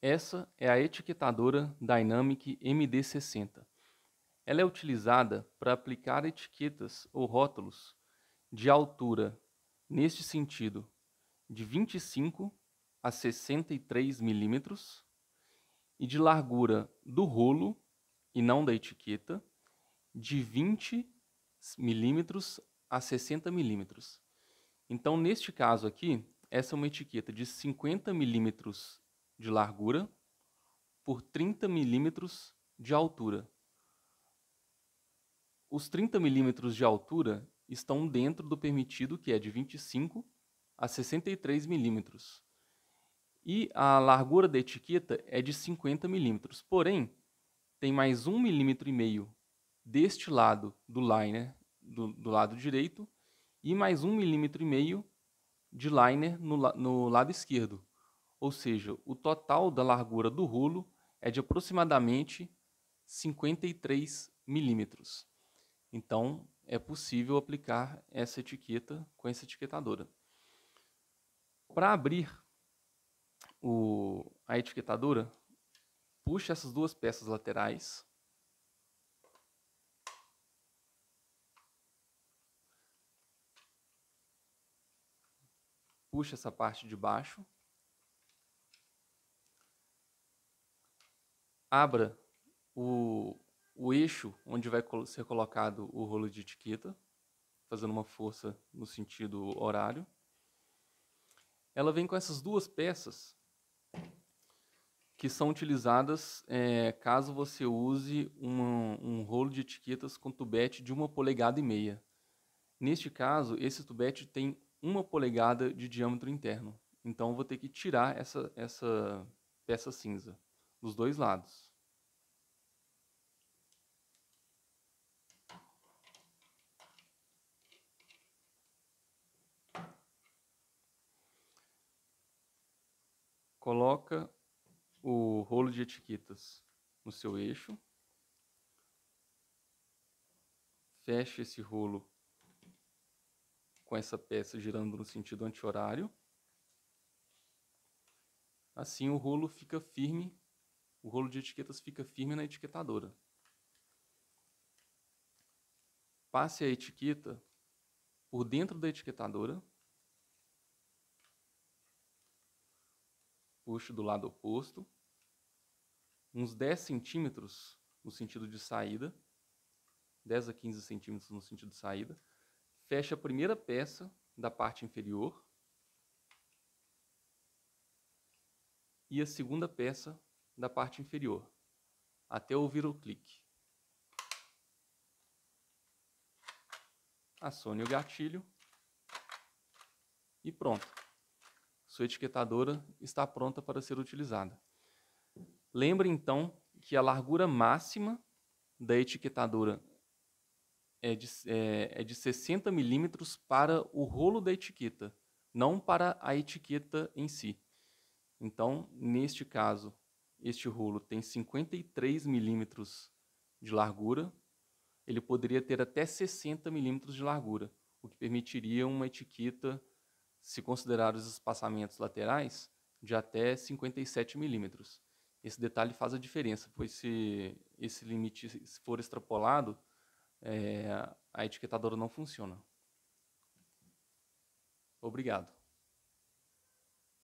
Essa é a etiquetadora Dynamic MD60. Ela é utilizada para aplicar etiquetas ou rótulos de altura, neste sentido, de 25 a 63 milímetros e de largura do rolo e não da etiqueta, de 20 milímetros a 60 milímetros. Então, neste caso aqui, essa é uma etiqueta de 50 milímetros de largura por 30 milímetros de altura. Os 30 milímetros de altura estão dentro do permitido, que é de 25 a 63 milímetros. E a largura da etiqueta é de 50 milímetros. Porém, tem mais 1,5 milímetro e meio deste lado do liner, do, do lado direito, e mais 1,5 milímetro e meio de liner no, no lado esquerdo ou seja, o total da largura do rolo é de aproximadamente 53 milímetros. Então, é possível aplicar essa etiqueta com essa etiquetadora. Para abrir o, a etiquetadora, puxa essas duas peças laterais. Puxa essa parte de baixo abra o, o eixo onde vai ser colocado o rolo de etiqueta, fazendo uma força no sentido horário. Ela vem com essas duas peças que são utilizadas é, caso você use uma, um rolo de etiquetas com tubete de uma polegada e meia. Neste caso, esse tubete tem uma polegada de diâmetro interno, então vou ter que tirar essa, essa peça cinza dos dois lados. Coloca o rolo de etiquetas no seu eixo. Fecha esse rolo com essa peça girando no sentido anti-horário. Assim o rolo fica firme o rolo de etiquetas fica firme na etiquetadora. Passe a etiqueta por dentro da etiquetadora. Puxe do lado oposto. Uns 10 centímetros no sentido de saída. 10 a 15 centímetros no sentido de saída. Feche a primeira peça da parte inferior. E a segunda peça da parte inferior, até ouvir o clique. Acione o gatilho e pronto. Sua etiquetadora está pronta para ser utilizada. Lembre então que a largura máxima da etiquetadora é de, é, é de 60 milímetros para o rolo da etiqueta, não para a etiqueta em si. Então, neste caso, este rolo tem 53 milímetros de largura. Ele poderia ter até 60 milímetros de largura, o que permitiria uma etiqueta, se considerar os espaçamentos laterais, de até 57 milímetros. Esse detalhe faz a diferença, pois se esse limite for extrapolado, é, a etiquetadora não funciona. Obrigado.